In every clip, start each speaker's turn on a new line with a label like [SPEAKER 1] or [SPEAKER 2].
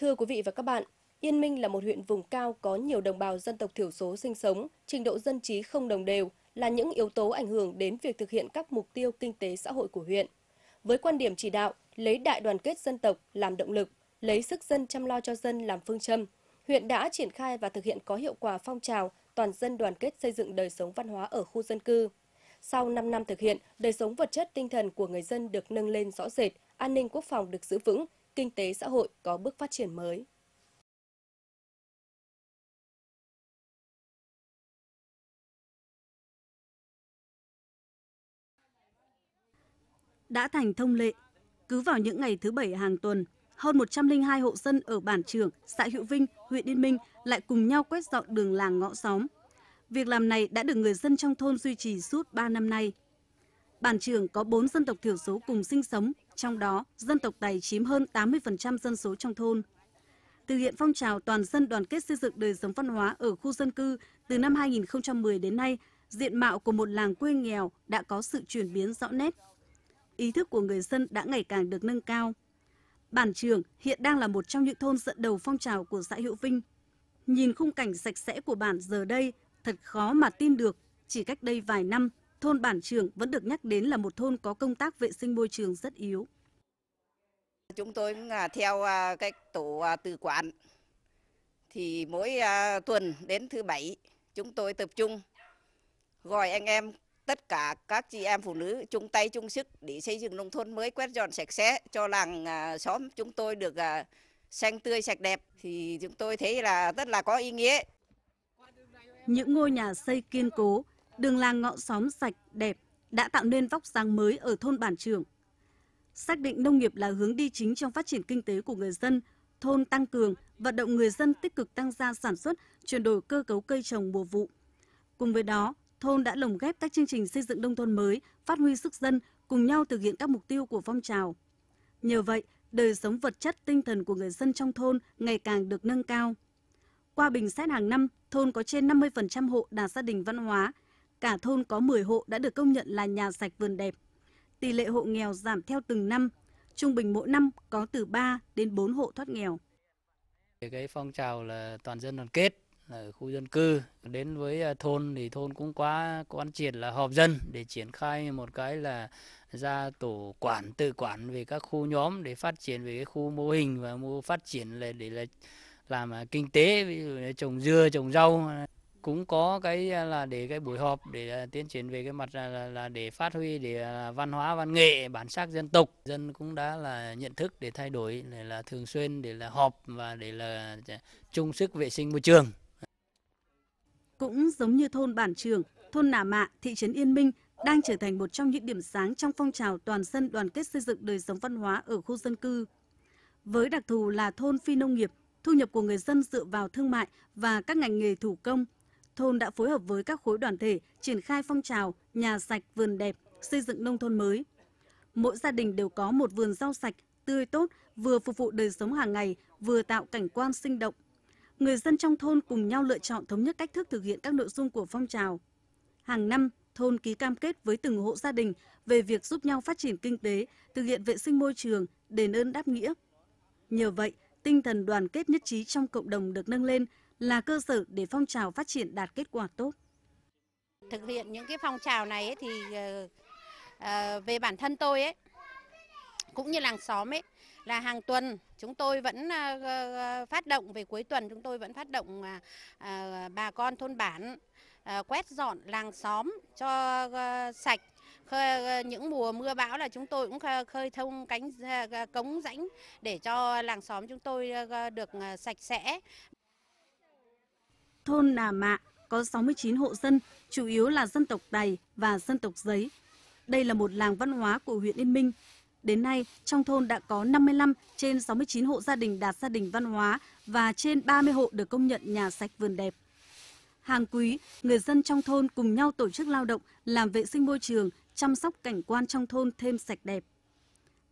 [SPEAKER 1] Thưa quý vị và các bạn, Yên Minh là một huyện vùng cao có nhiều đồng bào dân tộc thiểu số sinh sống, trình độ dân trí không đồng đều là những yếu tố ảnh hưởng đến việc thực hiện các mục tiêu kinh tế xã hội của huyện. Với quan điểm chỉ đạo lấy đại đoàn kết dân tộc làm động lực, lấy sức dân chăm lo cho dân làm phương châm, huyện đã triển khai và thực hiện có hiệu quả phong trào toàn dân đoàn kết xây dựng đời sống văn hóa ở khu dân cư. Sau 5 năm thực hiện, đời sống vật chất tinh thần của người dân được nâng lên rõ rệt, an ninh quốc phòng được giữ vững, kinh tế xã hội có bước phát triển mới. Đã thành thông lệ, cứ vào những ngày thứ bảy hàng tuần, hơn 102 hộ dân ở bản Trường, xã Hữu Vinh, huyện Yên Minh lại cùng nhau quét dọn đường làng ngõ xóm. Việc làm này đã được người dân trong thôn duy trì suốt 3 năm nay. Bản Trường có 4 dân tộc thiểu số cùng sinh sống trong đó dân tộc Tày chiếm hơn 80% dân số trong thôn. từ hiện phong trào toàn dân đoàn kết xây dựng đời sống văn hóa ở khu dân cư từ năm 2010 đến nay, diện mạo của một làng quê nghèo đã có sự chuyển biến rõ nét. Ý thức của người dân đã ngày càng được nâng cao. Bản Trường hiện đang là một trong những thôn dẫn đầu phong trào của xã Hữu Vinh. Nhìn khung cảnh sạch sẽ của bản giờ đây, thật khó mà tin được, chỉ cách đây vài năm, thôn Bản Trường vẫn được nhắc đến là một thôn có công tác vệ sinh môi trường rất yếu. Chúng tôi theo à, cái tổ à, tự quản thì mỗi à, tuần đến thứ bảy chúng tôi tập trung gọi anh em tất cả các chị em phụ nữ chung tay chung sức để xây dựng nông thôn mới quét dọn sạch sẽ cho làng xóm chúng tôi được xanh tươi sạch đẹp thì chúng tôi thấy là rất là có ý nghĩa. Những ngôi nhà xây kiên cố, Đường làng ngõ xóm sạch, đẹp đã tạo nên vóc dáng mới ở thôn Bản Trường. Xác định nông nghiệp là hướng đi chính trong phát triển kinh tế của người dân, thôn tăng cường vận động người dân tích cực tăng gia sản xuất, chuyển đổi cơ cấu cây trồng mùa vụ. Cùng với đó, thôn đã lồng ghép các chương trình xây dựng nông thôn mới, phát huy sức dân, cùng nhau thực hiện các mục tiêu của phong trào. Nhờ vậy, đời sống vật chất tinh thần của người dân trong thôn ngày càng được nâng cao. Qua bình xét hàng năm, thôn có trên 50% hộ đạt gia đình văn hóa, cả thôn có 10 hộ đã được công nhận là nhà sạch vườn đẹp. Tỷ lệ hộ nghèo giảm theo từng năm, trung bình mỗi năm có từ 3 đến 4 hộ thoát nghèo. Cái phong trào là toàn dân đoàn kết ở khu dân cư đến với à, thôn thì thôn cũng quá quan triệt là họp dân để triển khai một cái là ra tổ quản tự quản về các khu nhóm để phát triển về cái khu mô hình và mô phát triển là để là làm à, kinh tế ví dụ như trồng dưa trồng rau cũng có cái à, là để cái buổi họp để à, tiến triển về cái mặt là, là, là để phát huy để à, văn hóa văn nghệ bản sắc dân tộc dân cũng đã là nhận thức để thay đổi để là thường xuyên để là họp và để là chung sức vệ sinh môi trường cũng giống như thôn bản trường thôn nà mạ thị trấn yên minh đang trở thành một trong những điểm sáng trong phong trào toàn dân đoàn kết xây dựng đời sống văn hóa ở khu dân cư với đặc thù là thôn phi nông nghiệp thu nhập của người dân dựa vào thương mại và các ngành nghề thủ công thôn đã phối hợp với các khối đoàn thể triển khai phong trào nhà sạch vườn đẹp, xây dựng nông thôn mới. Mỗi gia đình đều có một vườn rau sạch, tươi tốt, vừa phục vụ đời sống hàng ngày, vừa tạo cảnh quan sinh động. Người dân trong thôn cùng nhau lựa chọn thống nhất cách thức thực hiện các nội dung của phong trào. Hàng năm, thôn ký cam kết với từng hộ gia đình về việc giúp nhau phát triển kinh tế, thực hiện vệ sinh môi trường, đền ơn đáp nghĩa. Nhờ vậy, tinh thần đoàn kết nhất trí trong cộng đồng được nâng lên, là cơ sở để phong trào phát triển đạt kết quả tốt. Thực hiện những cái phong trào này ấy thì uh, về bản thân tôi ấy cũng như làng xóm ấy là hàng tuần chúng tôi vẫn uh, phát động về cuối tuần chúng tôi vẫn phát động uh, bà con thôn bản uh, quét dọn làng xóm cho uh, sạch khơi, những mùa mưa bão là chúng tôi cũng khơi thông cánh cống rãnh để cho làng xóm chúng tôi được sạch sẽ thôn Đà Mạ có 69 hộ dân, chủ yếu là dân tộc Tày và dân tộc Giấy. Đây là một làng văn hóa của huyện Yên Minh. Đến nay, trong thôn đã có 55 trên 69 hộ gia đình đạt gia đình văn hóa và trên 30 hộ được công nhận nhà sạch vườn đẹp. Hàng quý, người dân trong thôn cùng nhau tổ chức lao động, làm vệ sinh môi trường, chăm sóc cảnh quan trong thôn thêm sạch đẹp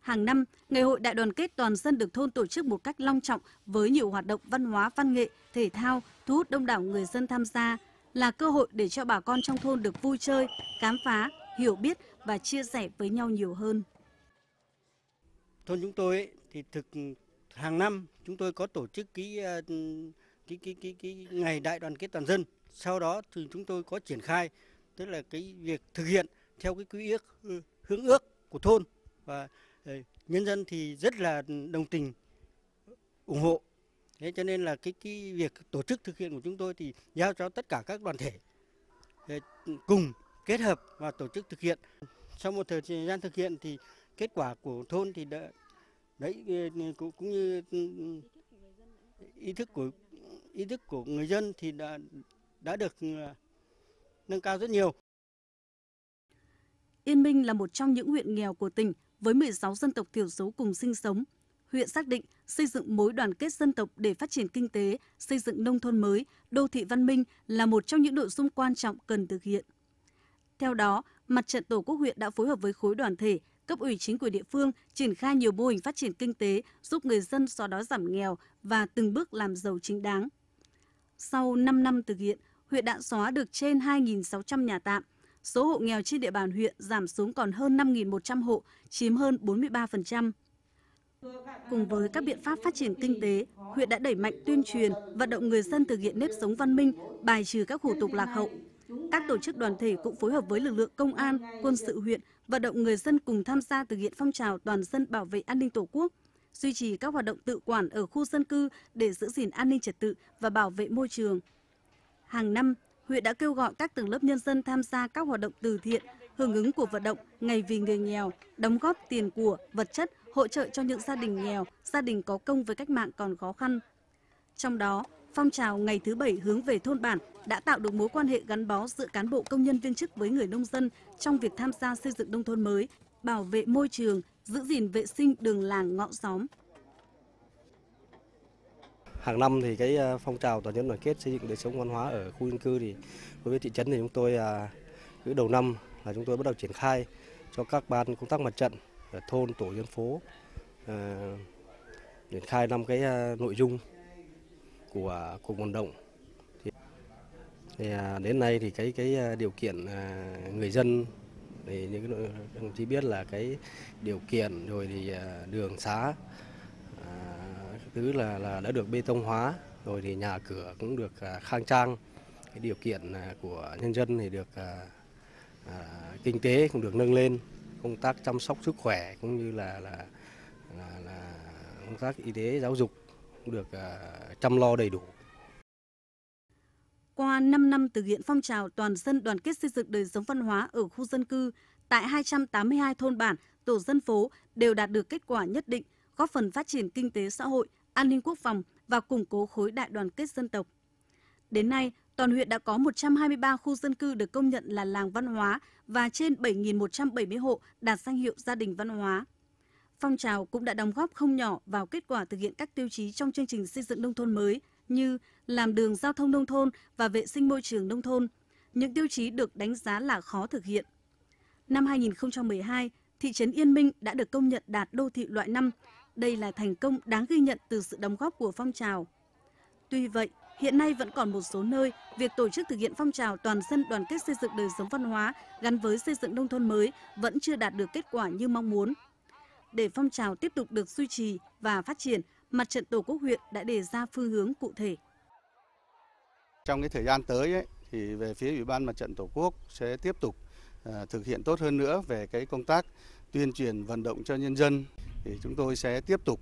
[SPEAKER 1] hàng năm, Ngày hội Đại đoàn kết toàn dân được thôn tổ chức một cách long trọng với nhiều hoạt động văn hóa, văn nghệ, thể thao, thu hút đông đảo người dân tham gia, là cơ hội để cho bà con trong thôn được vui chơi, khám phá, hiểu biết và chia sẻ với nhau nhiều hơn. Thôn chúng tôi thì thực hàng năm chúng tôi có tổ chức cái ờ, cái cái cái, cái ngày đại đoàn kết toàn dân. Sau đó thì chúng tôi có triển khai tức là cái việc thực hiện theo cái quy ước ừ, hướng ước của thôn và nhân dân thì rất là đồng tình ủng hộ thế cho nên là cái cái việc tổ chức thực hiện của chúng tôi thì giao cho tất cả các đoàn thể cùng kết hợp và tổ chức thực hiện sau một thời gian thực hiện thì kết quả của thôn thì đã đấy cũng cũng như ý thức của ý thức của người dân thì đã đã được nâng cao rất nhiều. Yên Minh là một trong những huyện nghèo của tỉnh với 16 dân tộc thiểu số cùng sinh sống. Huyện xác định xây dựng mối đoàn kết dân tộc để phát triển kinh tế, xây dựng nông thôn mới, đô thị văn minh là một trong những nội dung quan trọng cần thực hiện. Theo đó, Mặt trận Tổ quốc huyện đã phối hợp với khối đoàn thể, cấp ủy chính quyền địa phương triển khai nhiều mô hình phát triển kinh tế giúp người dân do đó giảm nghèo và từng bước làm giàu chính đáng. Sau 5 năm thực hiện, huyện đã xóa được trên 2.600 nhà tạm, số hộ nghèo trên địa bàn huyện giảm xuống còn hơn 5.100 hộ, chiếm hơn 43%. Cùng với các biện pháp phát triển kinh tế, huyện đã đẩy mạnh tuyên truyền, vận động người dân thực hiện nếp sống văn minh, bài trừ các hủ tục lạc hậu. Các tổ chức đoàn thể cũng phối hợp với lực lượng công an, quân sự huyện vận động người dân cùng tham gia thực hiện phong trào toàn dân bảo vệ an ninh Tổ quốc, duy trì các hoạt động tự quản ở khu dân cư để giữ gìn an ninh trật tự và bảo vệ môi trường. Hàng năm, huyện đã kêu gọi các tầng lớp nhân dân tham gia các hoạt động từ thiện, hưởng ứng của vận động Ngày vì người nghèo, đóng góp tiền của, vật chất, hỗ trợ cho những gia đình nghèo, gia đình có công với cách mạng còn khó khăn. Trong đó, phong trào ngày thứ bảy hướng về thôn bản đã tạo được mối quan hệ gắn bó giữa cán bộ công nhân viên chức với người nông dân trong việc tham gia xây dựng nông thôn mới, bảo vệ môi trường, giữ gìn vệ sinh đường làng ngõ xóm hàng năm thì cái ờ, phong trào toàn dân đoàn kết xây dựng đời sống văn hóa ở khu dân cư thì đối với thị trấn thì chúng tôi à, cứ đầu năm là chúng tôi bắt đầu triển khai cho các ban công tác mặt trận ở thôn tổ dân phố ờ, triển khai năm cái ờ, nội dung của cuộc vận động thì, thì à, đến nay thì cái cái điều kiện người dân thì những đồng chí biết là cái điều kiện rồi thì đường xá thứ là là đã được bê tông hóa rồi thì nhà cửa cũng được à, khang trang cái điều kiện à, của nhân dân thì được à, à, kinh tế cũng được nâng lên công tác chăm sóc sức khỏe cũng như là là, là, là công tác y tế giáo dục cũng được à, chăm lo đầy đủ qua 5 năm thực hiện phong trào toàn dân đoàn kết xây dựng đời sống văn hóa ở khu dân cư, tại 282 thôn bản, tổ dân phố đều đạt được kết quả nhất định, góp phần phát triển kinh tế xã hội, an ninh quốc phòng và củng cố khối đại đoàn kết dân tộc. Đến nay, toàn huyện đã có 123 khu dân cư được công nhận là làng văn hóa và trên 7.170 hộ đạt danh hiệu gia đình văn hóa. Phong trào cũng đã đóng góp không nhỏ vào kết quả thực hiện các tiêu chí trong chương trình xây dựng nông thôn mới như làm đường giao thông nông thôn và vệ sinh môi trường nông thôn, những tiêu chí được đánh giá là khó thực hiện. Năm 2012, thị trấn Yên Minh đã được công nhận đạt đô thị loại 5 đây là thành công đáng ghi nhận từ sự đóng góp của phong trào. Tuy vậy, hiện nay vẫn còn một số nơi việc tổ chức thực hiện phong trào toàn dân đoàn kết xây dựng đời sống văn hóa gắn với xây dựng nông thôn mới vẫn chưa đạt được kết quả như mong muốn. Để phong trào tiếp tục được duy trì và phát triển, mặt trận Tổ quốc huyện đã đề ra phương hướng cụ thể. Trong cái thời gian tới ấy, thì về phía Ủy ban Mặt trận Tổ quốc sẽ tiếp tục à, thực hiện tốt hơn nữa về cái công tác tuyên truyền vận động cho nhân dân thì chúng tôi sẽ tiếp tục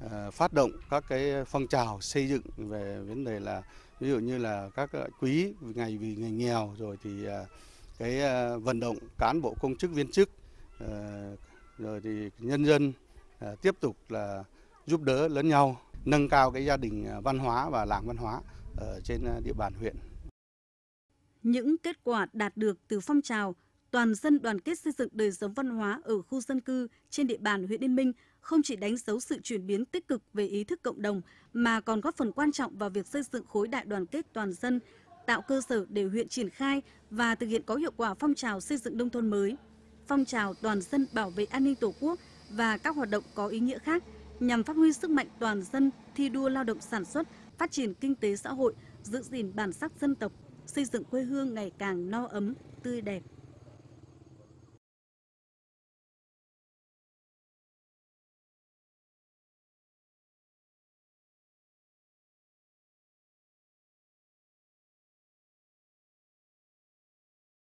[SPEAKER 1] ờ, phát động các cái phong trào xây dựng về vấn đề là ví dụ như là các ờ, quý ngày vì người nghèo rồi thì ờ, cái vận động cán bộ công chức viên chức rồi thì nhân dân tiếp tục là giúp đỡ lẫn nhau nâng cao cái gia đình văn hóa và làng văn hóa ở trên địa bàn huyện. Những kết quả đạt được từ phong trào toàn dân đoàn kết xây dựng đời sống văn hóa ở khu dân cư trên địa bàn huyện Yên Minh không chỉ đánh dấu sự chuyển biến tích cực về ý thức cộng đồng mà còn góp phần quan trọng vào việc xây dựng khối đại đoàn kết toàn dân, tạo cơ sở để huyện triển khai và thực hiện có hiệu quả phong trào xây dựng nông thôn mới, phong trào toàn dân bảo vệ an ninh Tổ quốc và các hoạt động có ý nghĩa khác nhằm phát huy sức mạnh toàn dân thi đua lao động sản xuất, phát triển kinh tế xã hội, giữ gìn bản sắc dân tộc, xây dựng quê hương ngày càng no ấm, tươi đẹp.